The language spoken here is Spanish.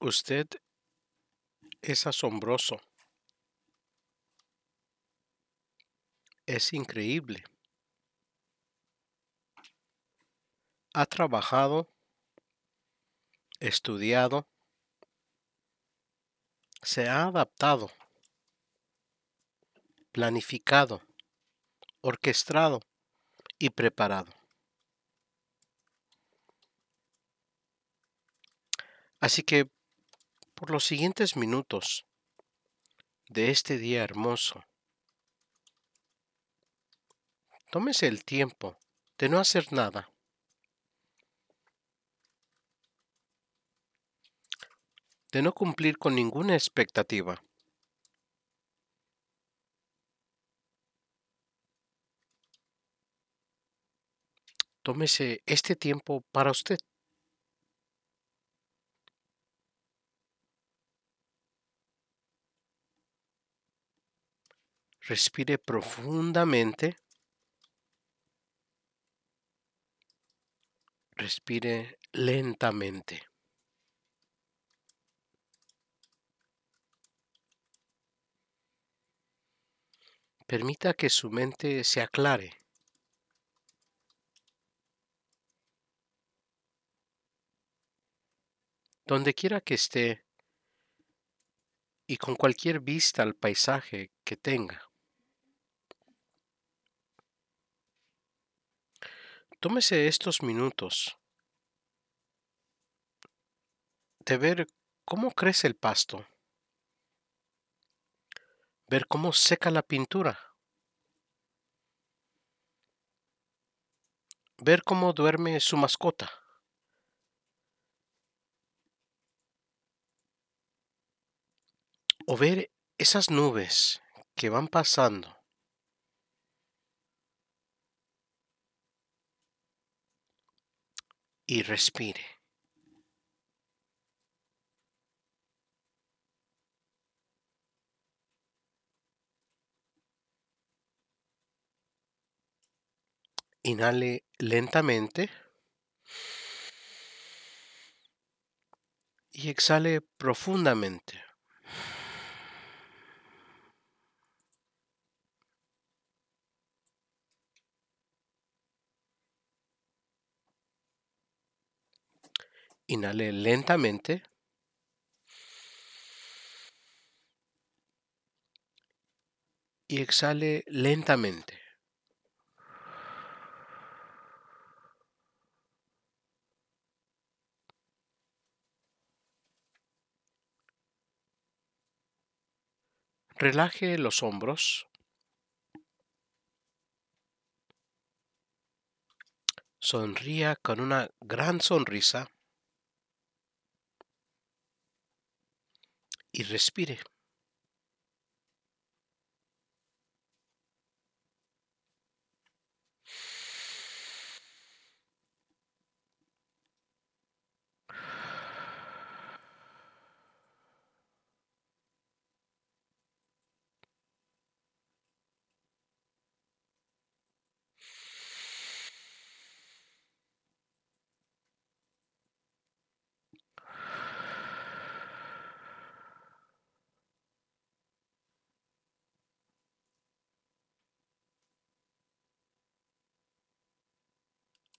Usted es asombroso. Es increíble. Ha trabajado, estudiado, se ha adaptado, planificado, orquestado y preparado. Así que por los siguientes minutos de este día hermoso, tómese el tiempo de no hacer nada. de no cumplir con ninguna expectativa. Tómese este tiempo para usted. Respire profundamente. Respire lentamente. Permita que su mente se aclare. Donde quiera que esté y con cualquier vista al paisaje que tenga. Tómese estos minutos de ver cómo crece el pasto, ver cómo seca la pintura, ver cómo duerme su mascota. O ver esas nubes que van pasando y respire. Inhale lentamente y exhale profundamente. Inhale lentamente. Y exhale lentamente. Relaje los hombros. Sonría con una gran sonrisa. y respire.